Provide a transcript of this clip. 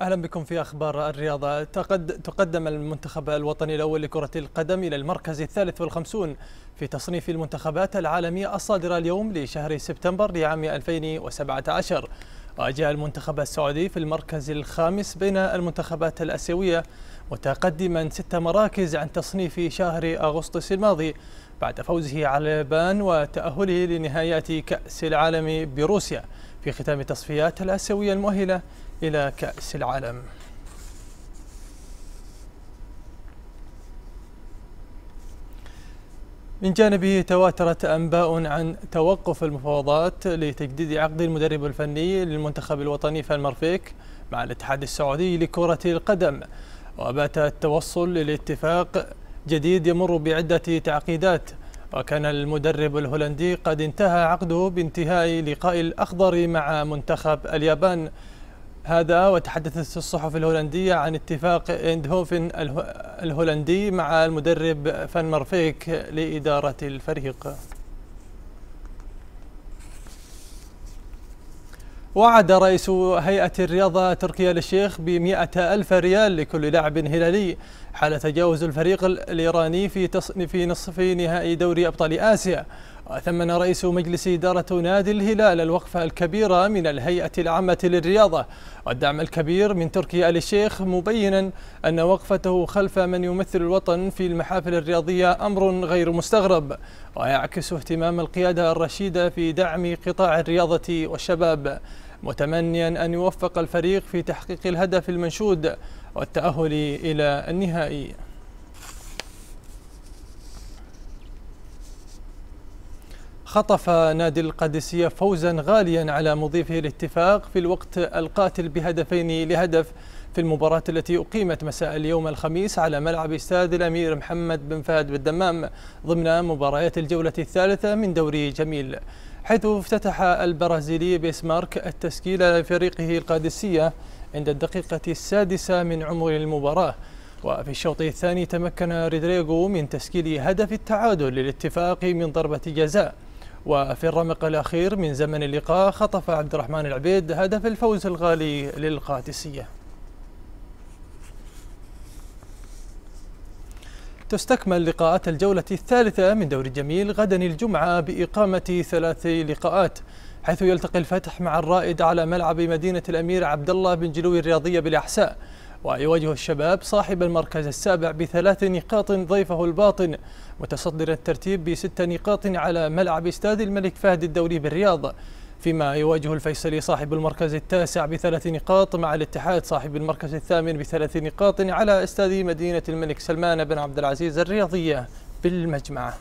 اهلا بكم في اخبار الرياضه تقد تقدم المنتخب الوطني الاول لكره القدم الى المركز الثالث والخمسون في تصنيف المنتخبات العالميه الصادره اليوم لشهر سبتمبر لعام 2017 وجاء المنتخب السعودي في المركز الخامس بين المنتخبات الاسيويه متقدما ست مراكز عن تصنيف شهر اغسطس الماضي بعد فوزه على اليابان وتاهله لنهايات كاس العالم بروسيا في ختام التصفيات الاسيويه المؤهله الى كاس العالم من جانبه تواترت أنباء عن توقف المفاوضات لتجديد عقد المدرب الفني للمنتخب الوطني في المرفيك مع الاتحاد السعودي لكرة القدم وبات التوصل لاتفاق جديد يمر بعدة تعقيدات وكان المدرب الهولندي قد انتهى عقده بانتهاء لقاء الأخضر مع منتخب اليابان هذا وتحدثت الصحف الهولندية عن اتفاق اندهوفن الهولندي مع المدرب فان مارفيك لإدارة الفريق وعد رئيس هيئة الرياضة تركيا للشيخ بمئة ألف ريال لكل لاعب هلالي حال تجاوز الفريق الإيراني في, في نصف نهائي دوري أبطال آسيا وثمن رئيس مجلس إدارة نادي الهلال الوقفة الكبيرة من الهيئة العامة للرياضة والدعم الكبير من تركي آل الشيخ مبينا أن وقفته خلف من يمثل الوطن في المحافل الرياضية أمر غير مستغرب ويعكس اهتمام القيادة الرشيدة في دعم قطاع الرياضة والشباب متمنيا أن يوفق الفريق في تحقيق الهدف المنشود والتأهل إلى النهائي خطف نادي القادسية فوزا غاليا على مضيفه الاتفاق في الوقت القاتل بهدفين لهدف في المباراة التي أقيمت مساء اليوم الخميس على ملعب استاد الأمير محمد بن فهد بالدمام ضمن مباريات الجولة الثالثة من دوري جميل حيث افتتح البرازيلي بيسمارك التسكيل لفريقه القادسية عند الدقيقة السادسة من عمر المباراة وفي الشوط الثاني تمكن ريدريغو من تسجيل هدف التعادل للاتفاق من ضربة جزاء وفي الرمق الأخير من زمن اللقاء خطف عبد الرحمن العبيد هدف الفوز الغالي للقادسية تستكمل لقاءات الجولة الثالثة من دوري الجميل غدا الجمعة بإقامة ثلاث لقاءات حيث يلتقي الفتح مع الرائد على ملعب مدينة الأمير عبد الله بن جلوي الرياضية بالأحساء ويواجه الشباب صاحب المركز السابع بثلاث نقاط ضيفه الباطن متصدر الترتيب بست نقاط على ملعب استاد الملك فهد الدولي بالرياض فيما يواجه الفيصلي صاحب المركز التاسع بثلاث نقاط مع الاتحاد صاحب المركز الثامن بثلاث نقاط على استاد مدينة الملك سلمان بن عبد العزيز الرياضية بالمجمع